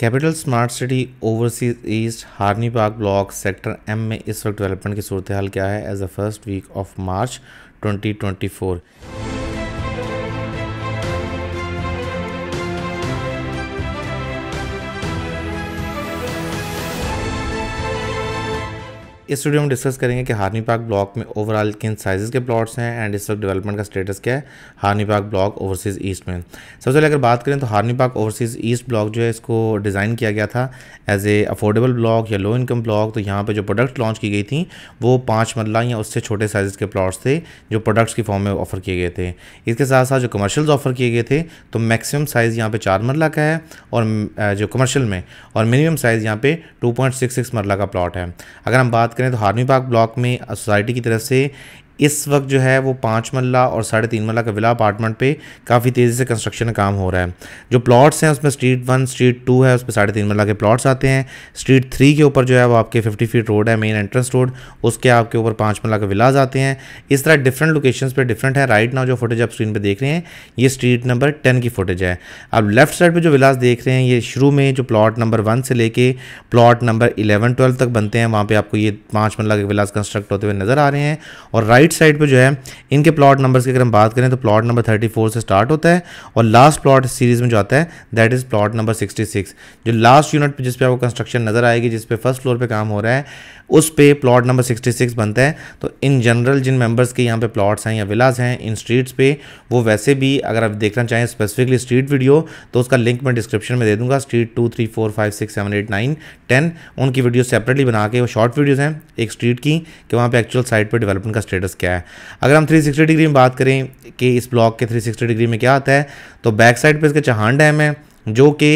capital smart city overseas east हारनी park block sector M में इस वक्त डेवलपमेंट की सूरत हाल क्या है as a first week of March 2024 इस वीडियो में डिस्कस करेंगे कि हारनी पार्क ब्लॉक में ओवरऑल किन साइजेस के प्लॉट्स हैं एंड इस वक्त डेवलपमेंट का स्टेटस क्या है हारनी पार्क ब्लॉक ओवरसीज़ ईस्ट में सबसे पहले अगर बात करें तो हारनी पार्क ओवरसीज़ ईस्ट ब्लॉक जो है इसको डिज़ाइन किया गया था एज ए अफोर्डेबल ब्लॉक या लो इनकम ब्लॉक तो यहाँ पर जो प्रोडक्ट लॉन्च की गई थी वो पाँच मरला या उससे छोटे साइज़ के प्लाट्स थे जो प्रोडक्ट्स की फॉर्म में ऑफर किए गए थे इसके साथ साथ जो कमर्शल्स ऑफर किए गए थे तो मैक्सिमम साइज़ यहाँ पर चार मरला का है और जो कमर्शल में और मिनिमम साइज़ यहाँ पे 2.66 मरला का प्लाट है अगर हम बात करें तो हार्मी बाग ब्लॉक में सोसाइटी की तरफ से इस वक्त जो है वो पाँच मल्ला और साढ़े तीन मल्ला का विला अपार्टमेंट पे काफ़ी तेज़ी से कंस्ट्रक्शन का काम हो रहा है जो प्लॉट्स हैं उसमें स्ट्रीट वन स्ट्रीट टू है उसमें साढ़े तीन मल्ला के प्लॉट्स आते हैं स्ट्रीट थ्री के ऊपर जो है वो आपके फिफ्टी फीट रोड है मेन एंट्रेंस रोड उसके आपके ऊपर पाँच मल्ला के विलाज आते हैं इस तरह डिफरेंट लोकेशन पर डिफरेंट है राइट नाउ जो फुटेज आप स्क्रीन पर देख रहे हैं ये स्ट्रीट नंबर टेन की फुटेज है अब लेफ्ट साइड पर जो विलाज देख रहे हैं ये शुरू में जो प्लॉट नंबर वन से लेके प्लॉट नंबर इलेवन ट्वेल्व तक बनते हैं वहाँ पर आपको ये पाँच मल्ला के विलाज कंस्ट्रक्ट होते हुए नज़र आ रहे हैं और राइट राइट साइड पर जो है इनके प्लॉट नंबर की अगर हम बात करें तो प्लॉट नंबर फोर से स्टार्ट होता है और लास्ट प्लॉट सीरीज में जो आता है दैट इज़ प्लॉट नंबर 66 जो लास्ट यूनिट पर जिस आपको कंस्ट्रक्शन नज़र आएगी जिसपे फर्स्ट फ्लोर पर काम हो रहा है उस पे प्लॉट नंबर 66 बनता है तो इन जनरल जिन मेंबर्स के यहाँ पे प्लॉट्स हैं या विलाज हैं इन स्ट्रीट्स पे वो वैसे भी अगर आप देखना चाहें स्पेसिफिकली स्ट्रीट वीडियो तो उसका लिंक मैं डिस्क्रिप्शन में दे दूंगा street two three four five six seven eight nine ten उनकी वीडियो सेपरेटली बना के वो शॉर्ट वीडियोज़ हैं एक स्ट्रीट की कि वहाँ पर एक्चुअल साइट पर डेवलपमेंट का स्टेटस क्या है अगर हम 360 डिग्री में बात करें कि इस ब्लॉक के 360 डिग्री में क्या आता है तो बैक साइड पर इसके चहान डैम है जो कि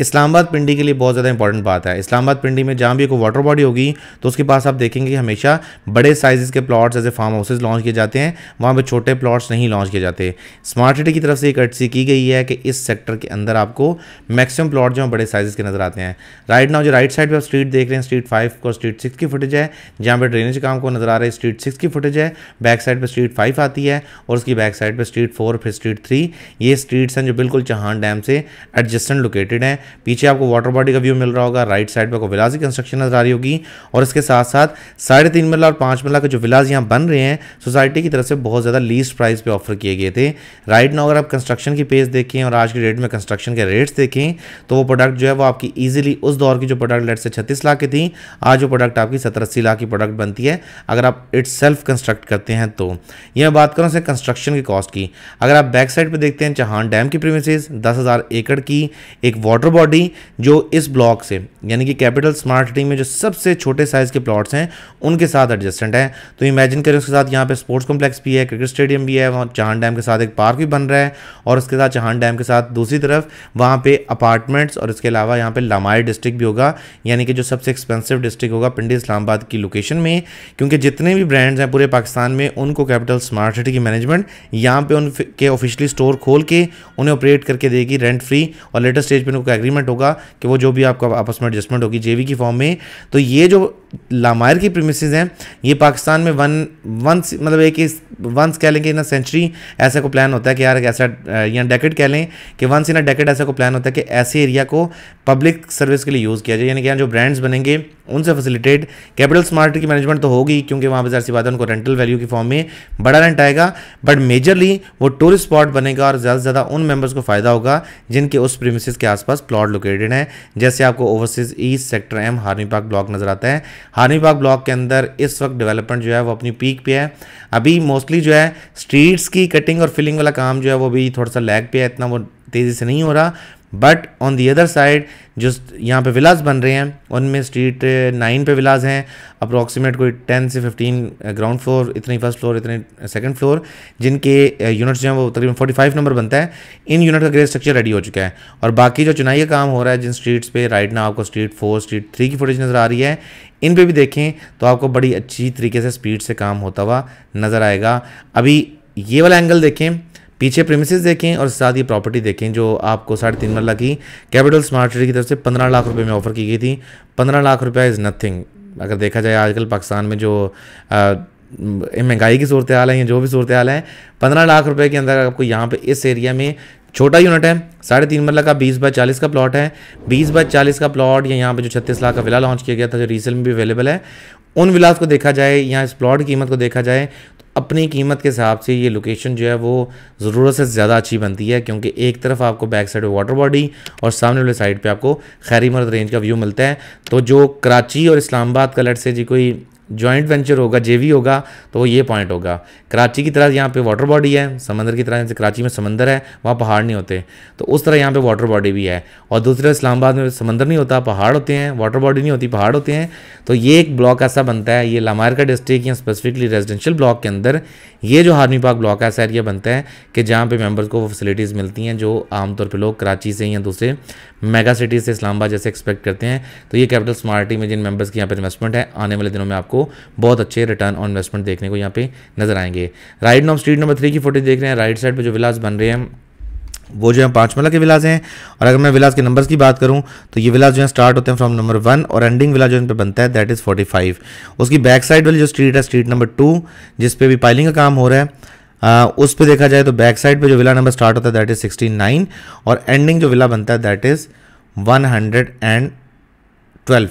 इस्लामाबाद पिंडी के लिए बहुत ज़्यादा इंपॉर्टेंट बात है इस्लामाबाद पिंडी में जहाँ भी एक वाटर बॉडी होगी तो उसके पास आप देखेंगे कि हमेशा बड़े साइज़ के plots a farm houses launch किए जाते हैं वहाँ पर छोटे प्लाट्स नहीं लॉन्च किए जाते स्मार्ट सिटी की तरफ से एक अर्जी की गई है कि इस सेक्टर के अंदर आपको मैक्सिमम प्लाट जो है बड़े साइज़ के नज़र आते हैं राइट नाउ जो राइट साइड पर आप स्ट्रीट देख रहे हैं स्ट्रीट फाइव और स्ट्रीट सिक्स की फुटेज है जहाँ पर ड्रेनेज काम को नज़र आ रहा है स्ट्रीट सिक्स की फुटेज है बैक साइड पर स्ट्रीट फाइव आती है और उसकी बैक साइड पर स्ट्रीट फोर फिर स्ट्रीट थ्री ये स्ट्रीट्स हैं जो बिल्कुल चहान डैम से एडजस्टेंट लोकेटेड हैं पीछे आपको वाटर बॉडी का व्यू मिल रहा होगा राइट साइड में आपको की कंस्ट्रक्शन नजर आ रही होगी और इसके साथ साथ साढ़े तीन मिला और पाँच मिला के जो विलाज यहाँ बन रहे हैं सोसाइटी की तरफ से बहुत ज़्यादा लीस्ट प्राइस पर ऑफर किए गए थे राइट नाउ अगर आप कंस्ट्रक्शन की पेज देखें और आज के डेट में कंस्ट्रक्शन के रेट्स देखें तो वो प्रोडक्ट जो है वो आपकी ईजिली उस दौर की जो प्रोडक्ट लेट से छत्तीस लाख की थी आज वो प्रोडक्ट आपकी सत्तर अस्सी लाख की प्रोडक्ट बनती है अगर आप इट्स सेल्फ कंस्ट्रक्ट करते हैं तो यह मैं बात करूँ सिर्फ कंस्ट्रक्शन की कॉस्ट की अगर आप बैक साइड पर देखते हैं चहान डैम की प्रीमिस दस हज़ार एकड़ की एक वाटर बॉडी जो इस ब्लॉक से यानी कि कैपिटल स्मार्ट सिटी में जो सबसे छोटे साइज़ के प्लॉट्स हैं उनके साथ एडजस्टेंट है तो इमेजिन करें उसके साथ यहाँ पे स्पोर्ट्स कॉम्प्लेक्स भी है क्रिकेट स्टेडियम भी है वहाँ चहान डैम के साथ एक पार्क भी बन रहा है और उसके साथ चहान डैम के साथ दूसरी तरफ वहाँ पे अपार्टमेंट्स और इसके अलावा यहाँ पे लामाई डिस्ट्रिक्ट भी होगा यानी कि जो सबसे एक्सपेंसिव डिस्ट्रिक्ट होगा पिंडी इस्लामाबाद की लोकेशन में क्योंकि जितने भी ब्रांड्स हैं पूरे पाकिस्तान में उनको कैपिटल स्मार्ट सिटी की मैनेजमेंट यहाँ पर उनके ऑफिशियली स्टोर खोल के उन्हें ऑपरेट करके देगी रेंट फ्री और लेटेस्ट स्टेज पर उनको एग्री एग्रीमेंट होगा कि वो जो भी आपका आपस में एडजस्टमेंट होगी जेवी की फॉर्म में तो ये जो लामायर की प्रीमिस हैं ये पाकिस्तान में वन वंस मतलब एक वंस कह लेंगे इन अ सेंचुरी ऐसा को प्लान होता है कि यार ऐसा या डेकेट कह लें कि वंस इन अ डेकेड ऐसा को प्लान होता है कि ऐसे एरिया को पब्लिक सर्विस के लिए यूज़ किया जाए यानी कि यहाँ जो ब्रांड्स बनेंगे उनसे फैसिलिटेट कैपिटल स्मार्ट की मैनेजमेंट तो होगी क्योंकि वहाँ पर सी बात है उनको रेंटल वैल्यू की फॉर्म में बड़ा रेंट आएगा बट मेजरली वो टूरिस्ट स्पॉट बनेगा और ज़्यादा से ज़्यादा उन मेम्बर्स को फ़ायदा होगा जिनके उस प्रीमिस के आसपास प्लॉट लोकेटेड है जैसे आपको ओवरसीज ईस्ट सेक्टर एम हार्मी पार्क ब्लॉक नज़र आता है हार्मी पार्क ब्लॉक के अंदर इस वक्त डेवलपमेंट जो है वो अपनी पीक पे है अभी मोस्टली जो है स्ट्रीट्स की कटिंग और फिलिंग वाला काम जो है वो भी थोड़ा सा लैग पे है इतना वो तेज़ी से नहीं हो रहा but on the other side जो यहाँ पे विलाज बन रहे हैं उनमें स्ट्रीट नाइन पे विलाज हैं अप्रॉक्सीमेट कोई टेन से फिफ्टीन ग्राउंड फ्लोर इतने फर्स्ट फ्लोर इतने सेकंड फ्लोर जिनके यूनिट्स uh, जो हैं वो तकरीबन फोर्टी फाइव नंबर बनता है इन यूनिट का ग्रेड स्ट्रक्चर रेडी हो चुका है और बाकी जो चुनाई का काम हो रहा है जिन स्ट्रीट्स पे राइट ना आपको स्ट्रीट फोर स्ट्रीट थ्री की फुटेज नज़र आ रही है इन पर भी देखें तो आपको बड़ी अच्छी तरीके से स्पीड से काम होता हुआ नज़र आएगा अभी ये वाला एंगल देखें पीछे प्रेमिसेस देखें और साथ ही प्रॉपर्टी देखें जो आपको साढ़े तीन मरला की कैपिटल स्मार्ट सिटी की तरफ से पंद्रह लाख रुपये में ऑफर की गई थी पंद्रह लाख रुपया इज़ नथिंग अगर देखा जाए आजकल पाकिस्तान में जो महंगाई की सूरत हाल है या जो भी सूरत हाल है पंद्रह लाख रुपये के अंदर आपको यहाँ पे इस एरिया में छोटा यूनिट है साढ़े तीन मरला मतलब का बीस बाई चालीस का प्लॉट है बीस बाई चालीस का प्लॉट या यहाँ पे जो छत्तीस लाख का विला लॉन्च किया गया था जो रीसेल में भी अवेलेबल है उन विलास को देखा जाए या इस प्लॉट की कीमत को देखा जाए अपनी कीमत के हिसाब से ये लोकेशन जो है वो ज़रूरत से ज़्यादा अच्छी बनती है क्योंकि एक तरफ आपको बैक साइड पर वाटर बॉडी और सामने वाले साइड पे आपको खैरी मर्द रेंज का व्यू मिलता है तो जो कराची और इस्लामाबाद का लट से जी कोई ज्वाइंट वेंचर होगा जेवी होगा तो वो ये पॉइंट होगा कराची की तरह यहाँ पे वाटर बॉडी है समंदर की तरह जैसे कराची में समंदर है वहाँ पहाड़ नहीं होते तो उस तरह यहाँ पे वाटर बॉडी भी है और दूसरे इस्लामाबाद में समंदर नहीं होता पहाड़ होते हैं वाटर बॉडी नहीं होती पहाड़ होते हैं तो ये एक ब्लॉक ऐसा बनता है ये लामारका डिस्ट्रिक्ट या स्पेसिफिकली रेजिडेंशियल ब्लॉक के अंदर ये जो हार्मी पार्क ब्लॉक ऐसा एरिया बनता है कि जहाँ पर मेम्बर्स को वो फैसिलिटीज़ मिलती हैं जो आमतौर पर लोग कराची से या दूसरे मेगा सिटीज़ से इस्लामाबाद जैसे एक्सपेक्ट करते हैं तो ये कैपिटल स्मार्टी में जिन मेम्बर्स की यहाँ पर इन्वेस्टमेंट है आने वाले दिनों में आपको बहुत अच्छे रिटर्न ऑन इन्वेस्टमेंट देखने को यहाँ पे नजर आएंगे राइट नाम स्ट्रीट नंबर थ्री की फोटो देख रहे हैं राइट साइड पर जो विलास बन रहे हैं वो जो है पांच मला के विलास हैं और अगर मैं विलास के नंबर्स की बात करूं तो ये विलास जो है स्टार्ट होते हैं फ्रॉम नंबर वन और एंडिंग विलास जो इन पर बनता है दैट इज़ फोर्टी फाइव उसकी बैक साइड वाली जो स्ट्रीट है स्ट्रीट नंबर टू जिस पे भी पाइलिंग का काम हो रहा है आ, उस पर देखा जाए तो बैक साइड पर जो विला नंबर स्टार्ट होता है दैट इज़ सिक्सटी नाइन और एंडिंग जो विला बनता है that is one hundred and twelve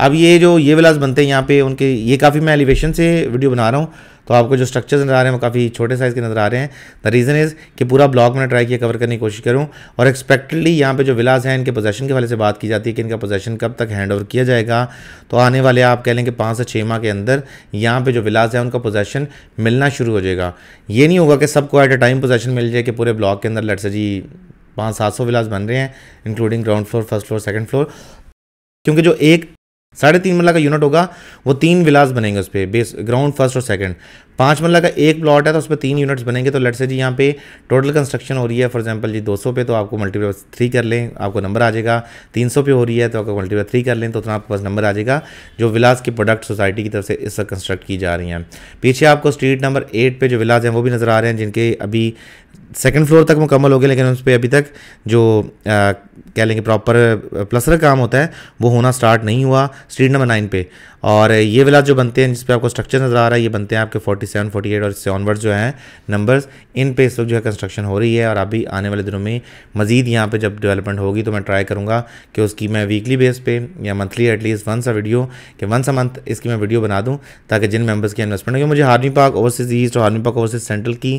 अब ये जो ये विलास बनते हैं यहाँ पे उनके ये काफ़ी मैं एलिवेशन से वीडियो बना रहा हूँ तो आपको जो स्ट्रक्चर्स नज़र आ रहे हैं वो काफ़ी छोटे साइज़ के नज़र आ रहे हैं द रीज़न इज़ कि पूरा ब्लॉक मैंने ट्राई किया कवर करने की कोशिश करूँ और एक्सपेक्टेडली यहाँ पे जो विलास हैं इनके पोजेशन के वाले से बात की जाती है कि इनका पोजेशन कब तक हैंड ओवर किया जाएगा तो आने वाले आप कह लें कि पाँच से छः माह के अंदर यहाँ पर जो विलास है उनका पोजेशन मिलना शुरू हो जाएगा ये नहीं होगा कि सबको एट अ टाइम पोजेशन मिल जाए कि पूरे ब्लॉक के अंदर लट से जी पाँच सात सौ विलास बन रहे हैं including ground floor first floor second floor क्योंकि जो एक साढ़े तीन मरला का यूनिट होगा वो तीन विलास बनेंगे उस पर बेस ग्राउंड फर्स्ट और सेकंड पाँच मरला का एक प्लॉट है तो उसमें तीन यूनिट्स बनेंगे तो लेट से जी यहाँ पे टोटल कंस्ट्रक्शन हो रही है फॉर एग्जांपल जी 200 पे तो आपको मल्टीपल थ्री कर लें आपको नंबर आ जाएगा 300 पे हो रही है तो आपको मल्टीपल थ्री कर लें तो उतना आपके पास नंबर आ जाएगा जो विलास की प्रोडक्ट सोसाइटी की तरफ से इस कंस्ट्रक्ट की जा रही हैं पीछे आपको स्ट्रीट नंबर एट पर जो विलास हैं वो भी नज़र आ रहे हैं जिनके अभी सेकेंड फ्लोर तक मुकम्मल हो गए लेकिन उस पर अभी तक जो कह लेंगे प्रॉपर प्लसर काम होता है वो होना स्टार्ट नहीं हुआ स्ट्रीट नंबर नाइन पे और ये विलास जो बनते हैं जिस आपको स्ट्रक्चर नज़र आ रहा है ये बनते हैं आपके फोर्टी सेवन फोर्टी एट और इससे ऑनवर्ड जो है नंबर्स इन पे इस वक्त जो है कंस्ट्रक्शन हो रही है और अभी आने वाले दिनों में मजीद यहाँ पर जब डेवलपमेंट होगी तो मैं ट्राई करूँगा कि उसकी मैं वीकली बेस पे या monthly at least once a video कि वंस अ मंथ इसकी मैं वीडियो बना दूँ ताकि जिन मेबर्स की इन्वेस्टमेंट हो मुझे हार्मी पार्क ओवरसीज ईस्ट और हार्मी पार्क ओवरसीज सेंट्रल की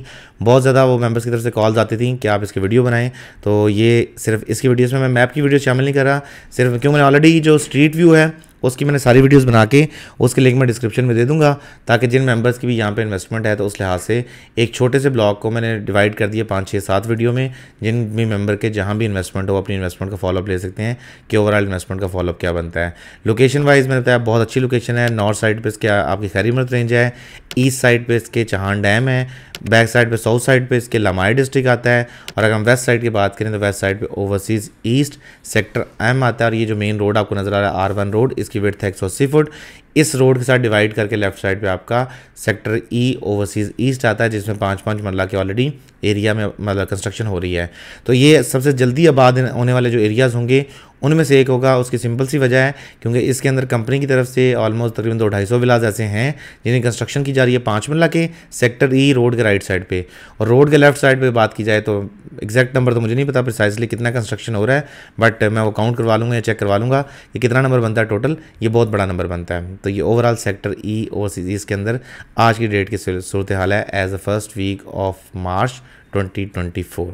बहुत ज़्यादा वो मेम्बर्स की तरफ से कॉल्स आती थी कि आप इसकी वीडियो बनाएँ तो ये सिर्फ इसकी वीडियोज़ में मैं मैप की वीडियो शामिल नहीं कर रहा सिर्फ क्योंकि मैंने ऑलरेडी जो स्ट्रीट व्यू है उसकी मैंने सारी वीडियोस बना के उसके लिंक मैं डिस्क्रिप्शन में दे दूंगा ताकि जिन मेंबर्स की भी यहाँ पे इन्वेस्टमेंट है तो उस लिहाज से एक छोटे से ब्लॉग को मैंने डिवाइड कर दिया पाँच छः सात वीडियो में जिन भी मेंबर के जहाँ भी इन्वेस्टमेंट हो अपनी इन्वेस्टमेंट का फॉलोअप ले सकते हैं कि ओवरऑल इन्वेस्टमेंट का फॉलोअप क्या बनता है लोकेशन वाइज मैंने बताया बहुत अच्छी लोकेशन है नॉर्थ साइड पर इसके आपकी खैरीमत रेंज है ईस्ट साइड पर इसके चहान डैम है बैक साइड पर साउथ साइड पर इसके लमाई डिस्ट्रिक्ट आता है और अगर हम वेस्ट साइड की बात करें तो वेस्ट साइड पर ओवरसीज़ ईस्ट सेक्टर एम आता है और ये जो मेन रोड आपको नज़र आ रहा है आर वन रोड इस जिसकी विर्थ है एक फुट इस रोड के साथ डिवाइड करके लेफ्ट साइड पे आपका सेक्टर ई ओवरसीज़ ईस्ट आता है जिसमें पाँच पाँच मरला के ऑलरेडी एरिया में मतलब कंस्ट्रक्शन हो रही है तो ये सबसे जल्दी आबाद होने वाले जो एरियाज़ होंगे उनमें से एक होगा उसकी सिंपल सी वजह है क्योंकि इसके अंदर कंपनी की तरफ से ऑलमोस्ट तकरीबन दो ढाई सौ विलाज ऐसे हैं जिन्हें कंस्ट्रक्शन की जा रही है पाँच मिला e के सेक्टर ई रोड के राइट साइड पर और रोड के लेफ्ट साइड पर बात की जाए तो एग्जैक्ट नंबर तो मुझे नहीं पता प्रिसाइसली कितना कंस्ट्रक्शन हो रहा है बट मैं वो काउंट करवा लूँगा या चेक करवा लूँगा कि कितना नंबर बनता है टोटल ये बहुत बड़ा नंबर बनता है तो ये ओवरऑल सेक्टर ई ओ सी के अंदर आज की डेट की सूरत हाल है as a first week of March 2024 so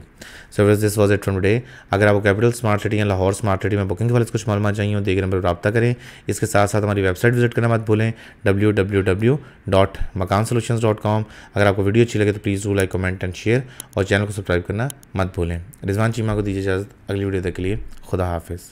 so, this was it from today अगर आपको कैपिटल स्मार्ट सिटी या लाहौर स्मार्ट सिटी में बुकिंग के कुछ मालूम चाहिए हो देखे नंबर पर रबा करें इसके साथ साथ हमारी वेबसाइट विजिट करना मत भूलें W W W dot Makaan solution dot com अगर आपको वीडियो अच्छी लगे तो please like comment and share और चैनल को सब्सक्राइब करना मत भूलें रिजवान चीमा को दीजिए इजाज़त अगली वीडियो तक के लिए खुदा हाफिज़